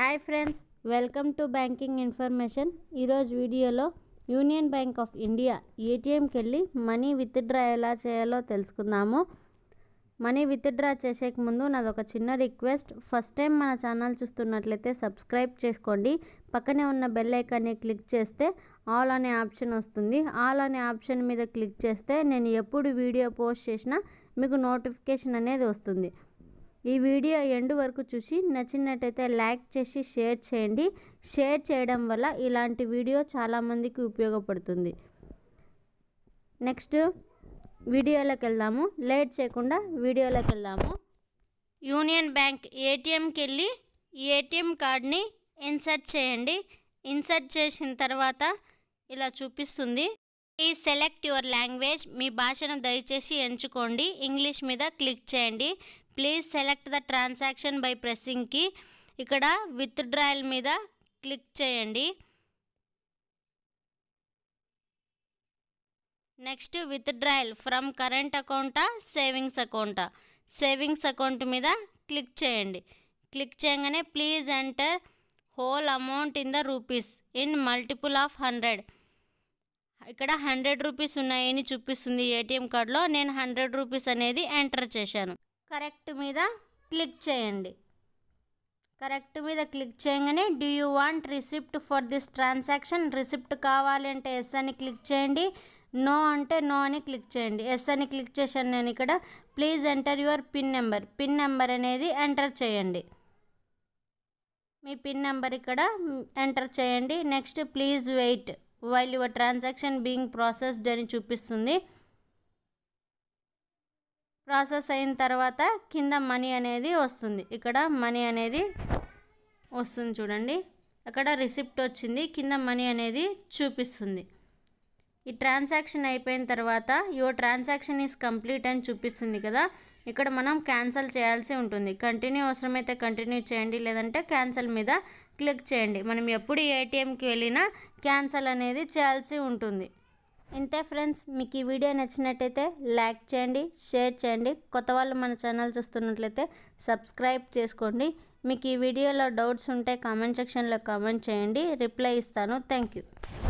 hi friends welcome to banking information ఈరోజు వీడియోలో Union Bank of India ఏటీఎంకి వెళ్ళి మనీ విత్డ్రా ఎలా చేయాలో తెలుసుకుందాము మనీ విత్డ్రా చేసేక ముందు నాది ఒక చిన్న రిక్వెస్ట్ ఫస్ట్ టైం మన ఛానల్ చూస్తున్నట్లయితే సబ్స్క్రైబ్ చేసుకోండి పక్కనే ఉన్న బెల్ ఐకాన్ని క్లిక్ చేస్తే ఆల్ అనే ఆప్షన్ వస్తుంది ఆల్ అనే ఆప్షన్ మీద క్లిక్ చేస్తే నేను ఎప్పుడు వీడియో పోస్ట్ చేసినా మీకు నోటిఫికేషన్ అనేది వస్తుంది ఈ వీడియో ఎండ్ వరకు చూసి నచ్చినట్టయితే లైక్ చేసి షేర్ చేయండి షేర్ చేయడం వల్ల ఇలాంటి వీడియో చాలామందికి ఉపయోగపడుతుంది నెక్స్ట్ వీడియోలోకి వెళ్దాము లేట్ చేయకుండా వీడియోలోకి వెళ్దాము యూనియన్ బ్యాంక్ ఏటీఎంకి వెళ్ళి ఏటీఎం కార్డ్ని ఇన్సర్ట్ చేయండి ఇన్సర్ట్ చేసిన తర్వాత ఇలా చూపిస్తుంది ఈ సెలెక్ట్ యువర్ లాంగ్వేజ్ మీ భాషను దయచేసి ఎంచుకోండి ఇంగ్లీష్ మీద క్లిక్ చేయండి please select the transaction by ప్రెస్సింగ్కి ఇక్కడ విత్ డ్రాయల్ మీద క్లిక్ చేయండి next withdrawal from current అకౌంటా సేవింగ్స్ అకౌంటా సేవింగ్స్ అకౌంట్ మీద క్లిక్ చేయండి క్లిక్ చేయగానే please enter whole amount in the rupees in multiple of hundred ఇక్కడ హండ్రెడ్ రూపీస్ ఉన్నాయని చూపిస్తుంది ఏటీఎం కార్డులో నేను హండ్రెడ్ రూపీస్ అనేది ఎంటర్ చేశాను కరెక్ట్ మీద క్లిక్ చేయండి కరెక్ట్ మీద క్లిక్ చేయగానే do you want receipt for this transaction receipt కావాలంటే ఎస్ అని క్లిక్ చేయండి నో అంటే నో అని క్లిక్ చేయండి ఎస్ అని క్లిక్ చేశాను నేను ఇక్కడ please enter your pin number pin number అనేది ఎంటర్ చేయండి మీ పిన్ నెంబర్ ఇక్కడ ఎంటర్ చేయండి next please wait while your transaction being processed అని చూపిస్తుంది ప్రాసెస్ అయిన తర్వాత కింద మనీ అనేది వస్తుంది ఇక్కడ మనీ అనేది వస్తుంది చూడండి అక్కడ రిసిప్ట్ వచ్చింది కింద మనీ అనేది చూపిస్తుంది ఈ ట్రాన్సాక్షన్ అయిపోయిన తర్వాత యువర్ ట్రాన్సాక్షన్ ఈజ్ కంప్లీట్ అని చూపిస్తుంది కదా ఇక్కడ మనం క్యాన్సిల్ చేయాల్సి ఉంటుంది కంటిన్యూ అవసరమైతే కంటిన్యూ చేయండి లేదంటే క్యాన్సిల్ మీద క్లిక్ చేయండి మనం ఎప్పుడు ఏటీఎంకి వెళ్ళినా క్యాన్సిల్ అనేది చేయాల్సి ఉంటుంది ఇంతే ఫ్రెండ్స్ మీకు ఈ వీడియో నచ్చినట్టయితే లైక్ చేయండి షేర్ చేయండి కొత్త వాళ్ళు మన ఛానల్ చూస్తున్నట్లయితే సబ్స్క్రైబ్ చేసుకోండి మీకు ఈ వీడియోలో డౌట్స్ ఉంటే కామెంట్ సెక్షన్లో కామెంట్ చేయండి రిప్లై ఇస్తాను థ్యాంక్ యూ